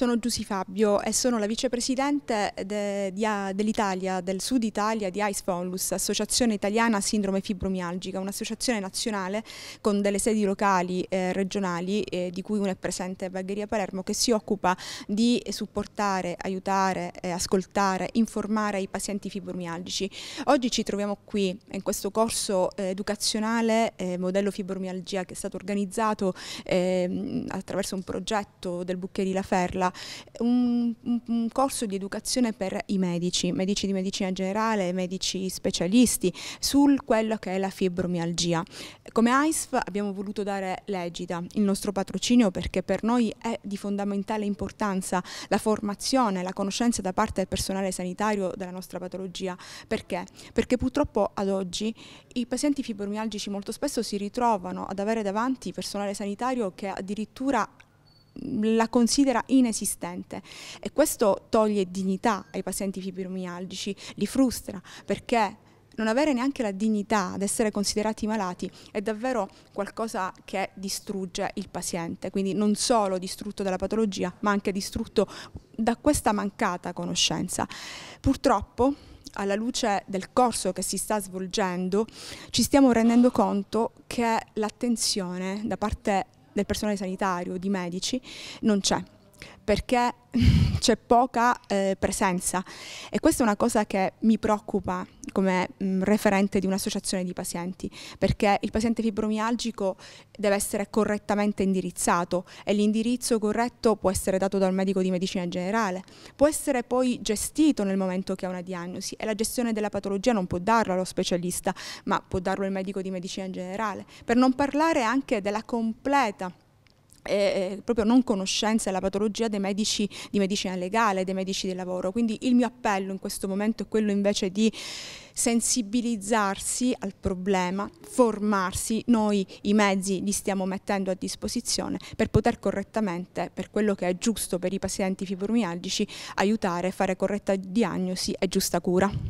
Sono Giussi Fabio e sono la vicepresidente de, ah, dell'Italia, del Sud Italia di Ice Fonlus, Associazione Italiana Sindrome Fibromialgica, un'associazione nazionale con delle sedi locali eh, regionali, eh, di cui una è presente a Bagheria Palermo, che si occupa di supportare, aiutare, eh, ascoltare, informare i pazienti fibromialgici. Oggi ci troviamo qui in questo corso eh, educazionale eh, modello fibromialgia che è stato organizzato ehm, attraverso un progetto del Buccheri La Ferla Italia un, un, corso di educazione per i medici, medici di medicina generale, medici specialisti, su quello che è la fibromialgia. Come AISF abbiamo voluto dare l'egida, il nostro patrocinio, perché per noi è di fondamentale importanza la formazione, la conoscenza da parte del personale sanitario della nostra patologia. Perché? Perché purtroppo ad oggi i pazienti fibromialgici molto spesso si ritrovano ad avere davanti personale sanitario che addirittura la considera inesistente e questo toglie dignità ai pazienti fibromialgici, li frustra perché non avere neanche la dignità ad essere considerati malati è davvero qualcosa che distrugge il paziente, quindi non solo distrutto dalla patologia, ma anche distrutto da questa mancata conoscenza. Purtroppo, alla luce del corso che si sta svolgendo, ci stiamo rendendo conto che l'attenzione da parte del personale sanitario, di medici, non c'è perché c'è poca eh, presenza e questa è una cosa che mi preoccupa come mh, mm, referente di un'associazione di pazienti, perché il paziente fibromialgico deve essere correttamente indirizzato e l'indirizzo corretto può essere dato dal medico di medicina generale, può essere poi gestito nel momento che ha una diagnosi e la gestione della patologia non può darla lo specialista, ma può darlo il medico di medicina generale, per non parlare anche della completa eh, proprio non conoscenza della patologia dei medici di medicina legale, dei medici del lavoro. Quindi il mio appello in questo momento è quello invece di sensibilizzarsi al problema, formarsi, noi i mezzi li stiamo mettendo a disposizione per poter correttamente, per quello che è giusto per i pazienti fibromialgici, aiutare, a fare corretta diagnosi e giusta cura.